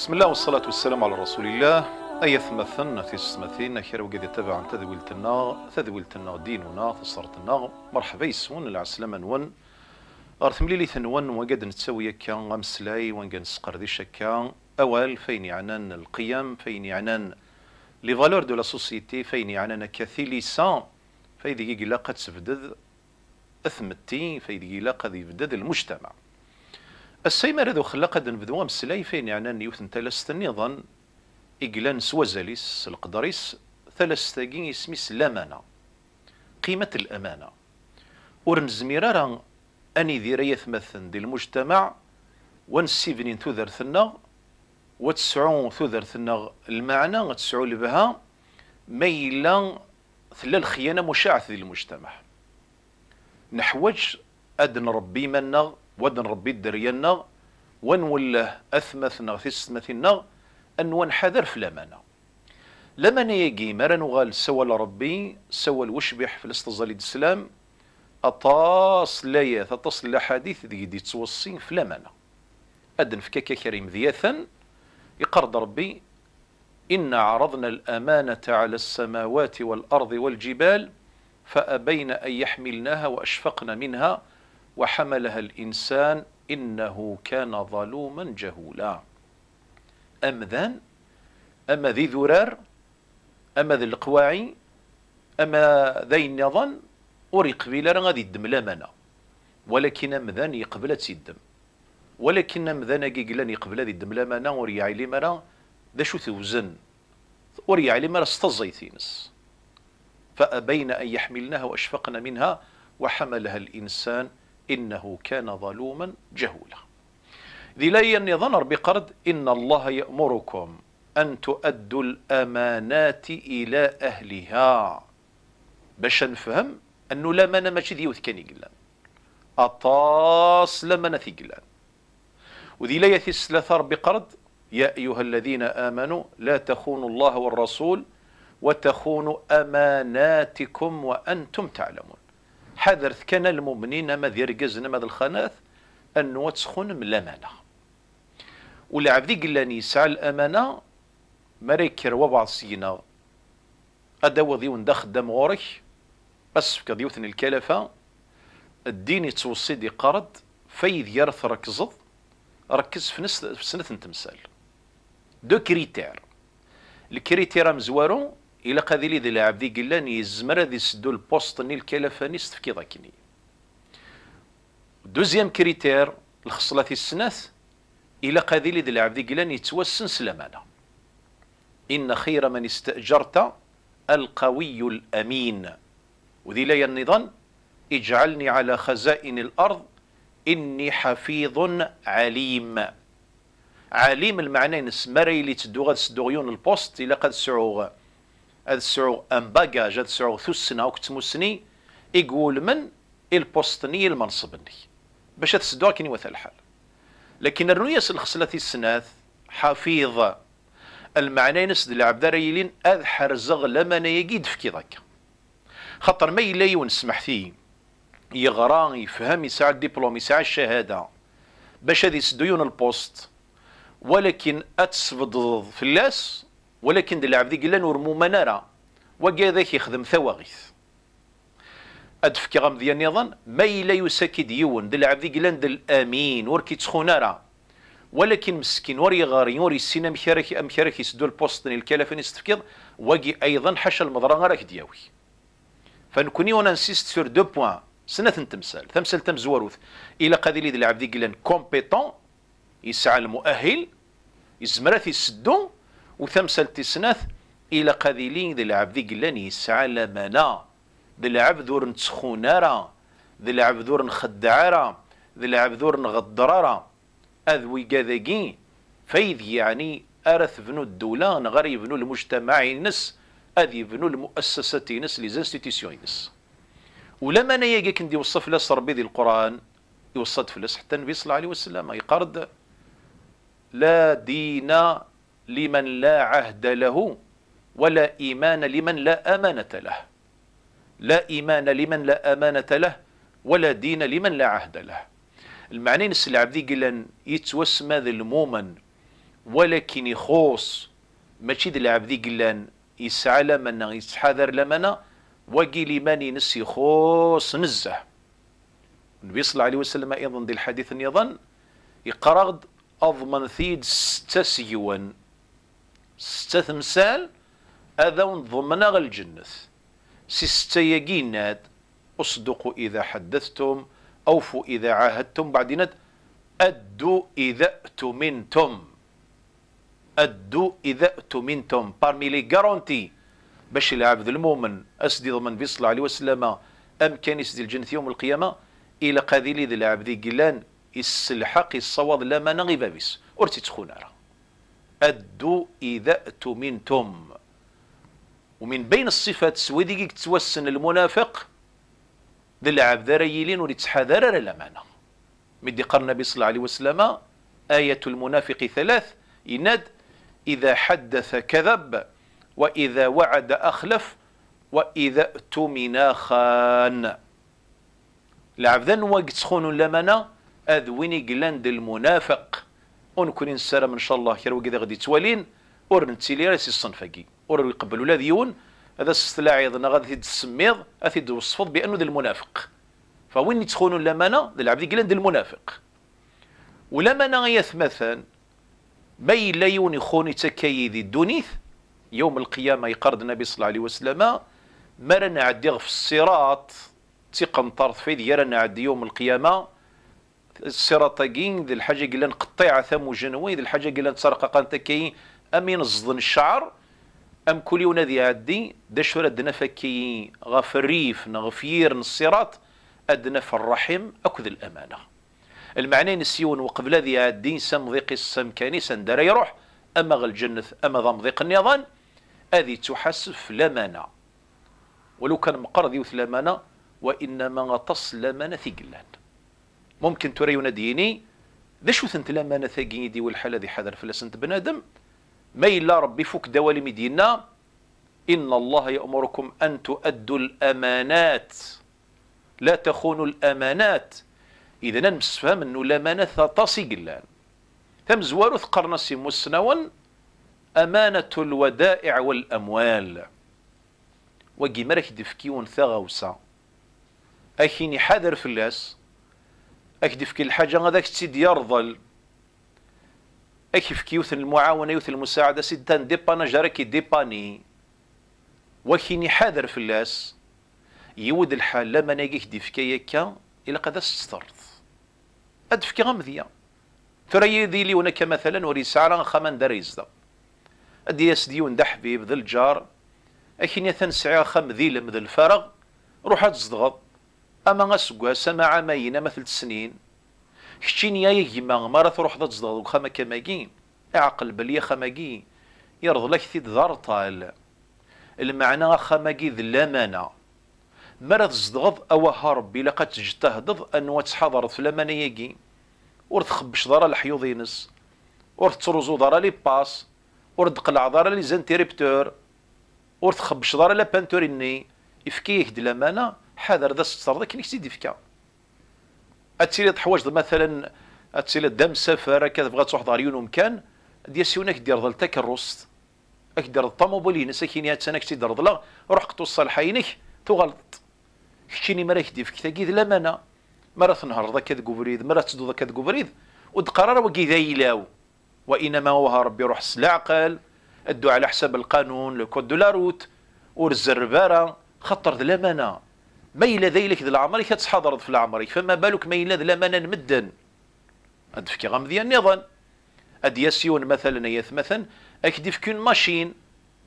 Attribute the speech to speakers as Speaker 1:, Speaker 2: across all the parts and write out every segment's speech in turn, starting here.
Speaker 1: بسم الله والصلاة والسلام على رسول الله أيثم ثنة نخير خير وقد تبعا تذويلت الناغ تذويلت دين دينونا تصرت النار مرحبا يسون العسلمة نون أرثم تمليلي ثنون وقد نتسوي كا غمسلاي نسقر نسقرديش كا أول فين يعنان القيم فين يعنان لي فالور دو لا سوسيتي فين يعنان كثي فيدي إلا يقلق تسفدد أثمتي فيدي يقلق قد المجتمع السيمر ذو خلق قد بدوام سلايفين يعني نيوث تلست نظن إقلان سوزاليس القدريس ثلاثة يسميس لامانة قيمة الأمانة ورنزمير راه أني ذي ثمثن دي المجتمع ونسيفنين ثنا وتسعو ثنا المعنى وتسعو لبها ميلا ثل ثلا الخيانة مشاعة ذي المجتمع نحوج أدن ربي منا ودن ربي الدريالنا ونوله أثمثنا السمثنا أن ونحذر في لمانا لمانا يجي مرا نغال سوى لربي سوى الوشبح في الاستظال الإسلام أطاس ليا تتصل الأحاديث ذي دي توصين في لمانا أدن في كريم ذياثا يقرض ربي إنا عرضنا الأمانة على السماوات والأرض والجبال فأبين أن يحملناها وأشفقن منها وحملها الإنسان إنه كان ظلوما جهولا أم ذن أما ذي ذرار أما ذي القواعي أما ذي النظن وريقبيل راه غادي يدم لامانه ولكن امذان يقبل الدم ولكن امذان كيقلان يقبل ذي الدم لامانه وريعي مرا ذا شو توزن وريعي مرا استزيتينس فابين ان يحملنها واشفقن منها وحملها الانسان إنه كان ظلوما جهولا ذي لين يظنر بقرض إن الله يأمركم أن تؤدوا الأمانات إلى أهلها باش نفهم أنه لا مانا ماشي ذي وثكان يقلان أطاس لمنا قلان وذي لا لثار بقرد يا أيها الذين آمنوا لا تخونوا الله والرسول وتخونوا أماناتكم وأنتم تعلمون حذرت كان المؤمنين ما ذي رقزنا ما ذي الخناث أن تسخن من الأمانة والعبد قلاني يسعى الأمانة مريكر وبعض سينا أدوى ذي وندخ دم غورك أسفك ذيوثن الكلفة الدين يتوصي دي قرض فايد يرث ركزض ركز في, نس... في سنة تمثال دو كريتير الكريتير مزوارو الى قاذلي ذي لاعب ذي قلان يزمر ذي سدو البوست-ني الكلفانيس تفكيض اكني دوزيام كريتير الخصلة في السنات الى قاذلي ذي لاعب ذي قلان يتوسن سلمانه إن خير من استأجرت القوي الأمين وذي لا النظام اجعلني على خزائن الأرض إني حفيظ عليم عليم المعنى نسمري اللي تدوغ سدوغيون البوست الى قد سعوغ هذا سعو ان باجاج هذا سرو ثسنا مسني يقول من البوستني المنصبني باش تسدو كيني وث الحال لكن الرؤيه الخصله السنات حفيظ المعنى نسد العبد ريلين اذحر زغ لما يجد في كذاك خطر ما يلي ونسمح فيه يغرى يفهم يسعى الدبلوم يسعى الشهاده باش هذه البوست ولكن اتسبض في اللاس ولكن دلعب ذي قلنا ورموما نرى وكا يخدم ثواغيث ادفك غام ذي النظام ما إلا يساكد يون ذي اللاعب ذي قلنا الامين وركي تسخون راه ولكن مسكين وري غاري وري السين امشارك امشارك يسدو البوستن الكلفين استفكيض وقي ايضا حش المضرة راك دياوي فنكوني وانا نسيست سور دو بوان سنة تمثال تمثال تم إلا الى قادي لي ذي قلن كومبيتون يسعى المؤهل في يسدو وثمسة تسنث إلى قذيلين ذي العبد قلاني يسعى لمنا ذي العبد ذور نتسخونارا ذي العبد ذور نخدعارا ذي العبد ذور نغدرارا أذوي قذاقين فإذ يعني أرث بنو الدولة نغر يبنو المجتمع نس أذ يبنو المؤسسة نس ليزانستيتيسيون نس ولما أنا يجي كندي وصف لس ربي ذي القرآن يوصد فلس حتى النبي صلى الله عليه وسلم يقرد لا دين لمن لا عهد له ولا إيمان لمن لا أمانة له لا إيمان لمن لا أمانة له ولا دين لمن لا عهد له المعنين السلعب ذي قلن يتوسم ذا المومن ولكن يخوص ماشي ذا العب ذي قلن يسعى لمن يتحذر لمن وقيل ماني نسي يخوص نزه النبي صلى الله عليه وسلم أيضا ذي الحديث أيضا يقرغد أضمن ثيد ستسيوان ستة تمثال هذا ضمن الجنة سي ستة يقينات اصدقوا إذا حدثتم أوفوا إذا عاهدتم بعدين أدوا إذا أتمنتم أدوا إذا أتمنتم بارمي لي garanties باش العبد المؤمن أسدي ضمن بي صلى الله عليه وسلم أمكان يسدي الجنة يوم القيامة إلى قذيلي ذي العبد قلان السلحق الصواد لا ما نغيب بس أرتي تخون عرق أدوا إذا أتمنتم ومن بين الصفات سويدي تتوسن المنافق ذا العبد ذا يلين ولتحذر الأمانة مدي قرن النبي صلى الله عليه وسلم آية المنافق ثلاث يناد إذا حدث كذب وإذا وعد أخلف وإذا اؤتمن خان العبد ذا نواق الأمانة أذ ويني المنافق ونكون السلام ان شاء الله كي راه غادي توالين ور نتيلي راه سي الصنفكي ور يقبل ولا ديون هذا السلاعيض انا غادي تسميض اثي توصفض بانه ذا المنافق فوين يتخونون لمانا ذا العبد قلان ذا المنافق غيث مثلا بين لا يون خوني تكايدي الدونيث يوم القيامه يقرض النبي صلى الله عليه وسلم مرنا عدي في الصراط تيقنطرت في ديالنا رانا عدي يوم القيامه السرطاقين ذي الحاجه قلنا قطيعه ثم جنوي ذي الحاجه قلنا تسرقه قانتا كي امين الزضن الشعر ام كل يوم ذي عدي داش ردنا فكي غفريف نغفير نصيرات ادنا في الرحم اكذ الامانه المعنى نسيون وقبل ذي عدي سم ضيق السم كاني سندار يروح اما غل اما ضم ضيق النظام اذي تحسف لمانا ولو كان مقر ذي وثلمانه وانما غطس لمانا ثقلان ممكن تريون ديني ذا شو ثنت لما انا دي والحاله ذي حذر فلسنت بنادم ما إلا ربي فوك دوالي مدينة إن الله يأمركم أن تؤدوا الأمانات لا تخونوا الأمانات إذا نمس فهم أنه الأمانة ثطاسي قلان ثم زوارو ثقرنا مسنون أمانة الودائع والأموال وقي مرك دفكي ونثغوسا أخيني حذر فلاس اكد كل الحاجه هذاك تسيد يرضل اكيف كيوث المعاونه يوث المساعده سيد تان ديبانا جارك ديباني وكيني حاذر فلاس يود الحال لما ناقيك ديفكا يكا الى قد استرث ادفك غمذيه ترى يدي لي ونك مثلا وريس على خمان داريزدا ادي يسديون دا حبيب ذا الجار اكيني ثان سعي خم ذيلم ذا الفرغ روح تزدغض اما اسكواس سما عامين اما ثلاث سنين كشين يا يما ما راه تروح تزدغ دو خما كماكي اعقل بلي خماكي يرض لك ثيد طال المعنى خماكي ذ الامانه ما راه تزدغض اوها ربي لقد تجتهدض انو تحضر في الامانه يجي ورد خبش ضرا الحيوض ينس ور تروزو ضرا لي باس ورد قلع ضرا لي زانتيريبتور ورد خبش ضرا لا بانتوريني يفكيه د الامانه حذر ذا ستر ذا كليك سيدي فكا اتسيلي تحواجد مثلا اتسيلي دم سفر كذا بغات تروح دار يونو مكان ديال سيونك دير تكرس اك دير الطوموبيلين ساكيني هاد سنه كتي دير لا روح قطو الصالحينك تغلط كتشيني مراك كدي فيك كيد لا مانا مرا تنهر ذاك تقبريد مرا تدو ذاك تقبريد ودقرار وكي يلاو وانما وها ربي روح سلعقل ادو على حساب القانون لو كود دو لا روت ورز الربارة خطر لا مانا ما إلا ذيلك ذا العمر كتحضر في العمر فما بالك ما إلا ذا مدا مدن أدفكي غام ذي النظام أدياسيون مثلا يث مثلا أكدفكي ماشين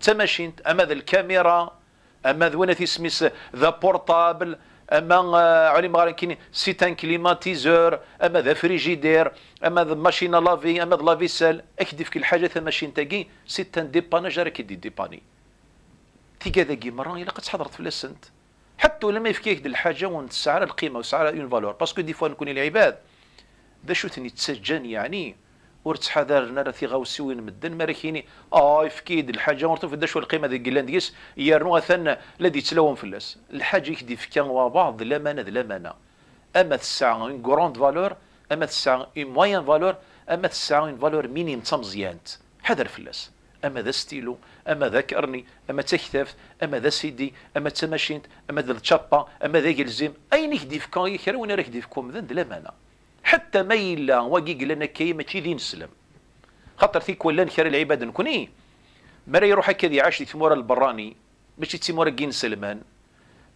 Speaker 1: تماشين أما ذا الكاميرا أما ذا وين تسميس ذا بورتابل اما آه، علم غير كاين سيتان كليماتيزور اما ذا فريجيدير اما ذا ماشينا لافي اما ذا لافيسال اكدي الحاجه تا ماشين تاكي سيتان ديباناج راه كيدي ديباني تيكا ذاكي مرة الا قد تحضرت في لاسنت حتى لما يفكيك الحاجه ونسعر القيمه وسعر اون فالور باسكو دي فوا نكون العباد ذا شو ثني تسجن يعني ورت حذر نرى في غوسي وين مدن ماركيني اه يفكيد الحاجه ورتف دا شو القيمه ذي قلان ديس يرنو اثنا الذي تلوم فلاس الحاجه يكدي فكان وبعض لا مانا اما تسعى اون كروند فالور اما تسعى اون موين فالور اما تسعى اون فالور مينيم تمزيانت حذر فلاس اما ذا ستيلو اما ذا كرني اما تكتف اما ذا سيدي اما تماشينت اما ذا تشابا اما ذا يلزم اين يكديف كان يكرا وين راه كون كوم ذن مانا حتى ما الا وقيق لنا كي تشي ذي نسلم خاطر فيك ولا نخير العباد نكون اي مري يروح هكا ذي عاش مورا البراني ماشي مورا كين سلمان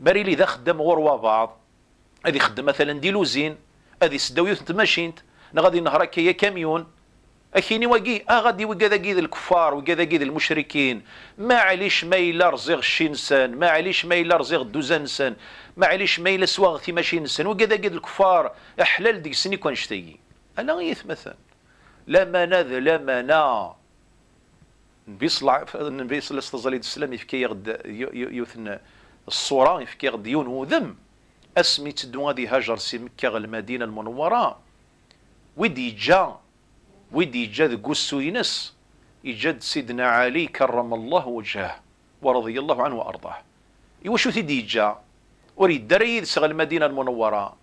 Speaker 1: مري لي ذا خدام غروا بعض هذه خدم مثلا ديلوزين هذه سداويوث تماشينت غادي نهرك هي كاميون اكيني وقي اغدي آه، وكذا قيد الكفار وكذا قيد المشركين معليش ما الا رزق شي نسان معليش ما الا رزق دوزا نسان معليش ما الا سواغ في ماشي نسان وكذا قيد الكفار احلال ديك سني كون شتي انا غيث مثلا لا مناذ لا منا النبي صلى الله عليه وسلم يفكي يغد يوثن الصوره يفكي يغد ذم اسمي تدوا هاجر سي مكه المدينه المنوره ودي جا ويد يجاد قسو ينس يجاد سيدنا علي كرم الله وجهه ورضي الله عنه وأرضاه يوشو إيه تيدي يجا وريد دريد سغ المدينة المنورة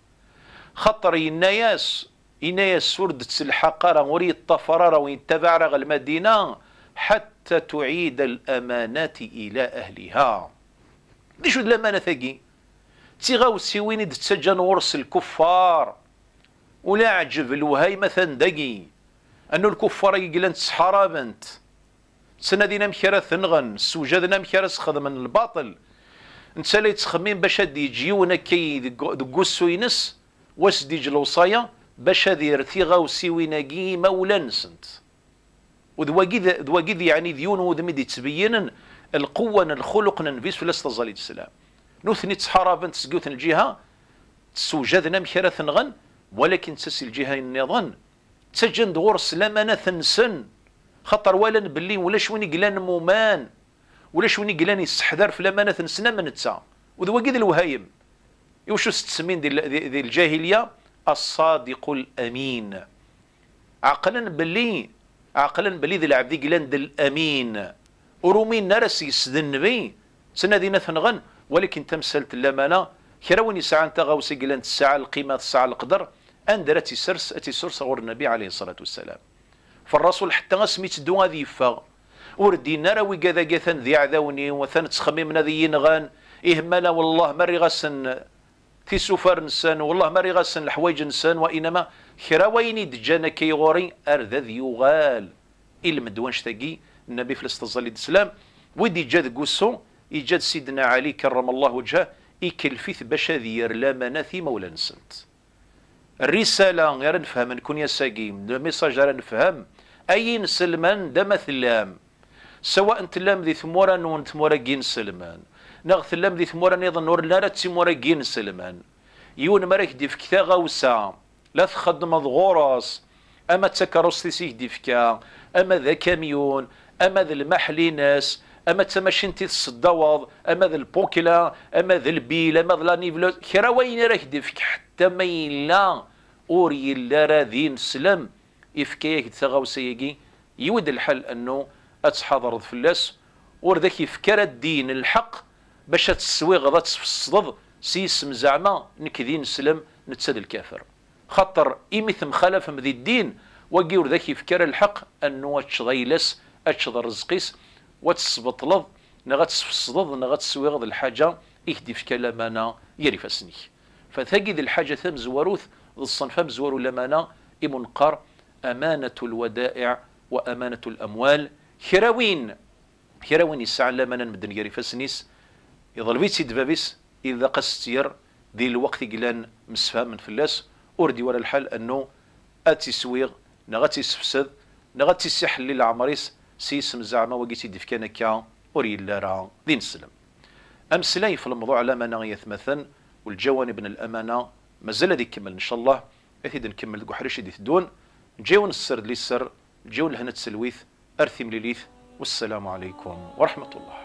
Speaker 1: خطر يناياس يناياس سردت الحقارة وريد طفرارا وين تبعرغ المدينة حتى تعيد الأمانات إلى أهلها شو الأمانة ثقي تيغاو سيوين تسجن ورس الكفار ولا عجب الوهاي مثلا دقي أنه الكفار يقلن تسحرابنت بنت سندينا مكرا ثنغن سوجدنا مكرا سخدمن الباطل انت سالي تخمين باش هاد يجيونا كي دقوسو ينس واش ديج الوصايا باش هاد يرثيغا وسيويناكي مولا نسنت ودواكيد يعني ديون وذمي دي تبينن القوة الخلق ننفيس ولا استزالي السلام نوثني تسحارا بنت تسقوثن الجهة تسوجدنا مكرا ثنغن ولكن تسس الجهة النظام تجند غرس لمانة ثنسن خطر ولا بلي ولا شوين يقلان مومان ولا شوين يقلان يستحذر في لمانة ثنسن من تسا وذو قد الوهايم يوشو ستسمين دي, دي الجاهلية الصادق الأمين عقلا بلي عقلا بلي ذي العبد قلان ذي الأمين ورومين نرس يسذن بي سنة دينا ثنغن ولكن تمثلت اللمانة كراوين يسعان تغاوسي قلان الساعة القيمة الساعة القدر اندر اتي سرس اتي سرس غور النبي عليه الصلاه والسلام فالرسول حتى سميت دو غادي يفاغ وردينا راه وي كذا كثن ذي عذوني وثن تخممنا ذي ينغان إهمنا والله ما ري غاسن في سفر نسان والله ما ري غاسن الحوايج نسان وانما كرا وين دجانا كيغوري ارذا يغال المدوانش تاقي النبي في الاستظل الاسلام ودي جاد قوسو يجاد سيدنا علي كرم الله وجهه يكلفث باش هذه يرلا مناثي مولا نسنت الرسالة غير نفهم نكون يساقيم الميساج غير نفهم أي سلمان دا ثلام سواء تلام ذي ثمورا نون ثمورا جين سلمان نغ ثلام ذي ثمورا نيضا نور نارا تيمورة جين سلمان يون مراك ديف كتا غوسا لا تخدم غورس أما تكرس تسيه ديفكا أما ذا كاميون أما ذا المحلي ناس اما تماشنتي الصداوض اما ذا البوكلا اما ذا البيل اما ذا لانيفلوز كرا وين راه يدفك حتى ما يلا اوري لا راه ذين سلم يفكيك تغاوسه يود الحل انه اتحضر فلاس ور ذاك يفكر الدين الحق باش تسويغ غدا تفصدض سيسم زعما نكذي نسلم نتسد الكافر خطر ايميث مخالف ذي الدين وقيور ذاك يفكر الحق أنه أتشضيلس أتشض رزقيس وتسبطلض نا غتسفصضض نا غتسويغض الحاجه إهدي في كلامنا يري فاسنيك فثقذ الحاجه ثم زواروث الصنف مزور لمانا إمنقر أمانة الودائع وأمانة الأموال خيروين هراوين يسعى لمانا مدن يري فاسنيس في سيد بابيس إذا قستير ذي الوقت قلان مسفا من فلاس أردي ولا الحال أنه أتي سويغ نغتي سفسد نغتي سحل للعمريس سيسم زعما واقي سيدي في كان هكا راه دين راه ام سلاي في الموضوع على مانا مثلا والجوانب من الامانه مازال هذيك كمل ان شاء الله اكيد نكمل ديك وحريش دي تدون نجيو نسر لي السر نجيو لهنا تسلويث ارثي مليليث والسلام عليكم ورحمه الله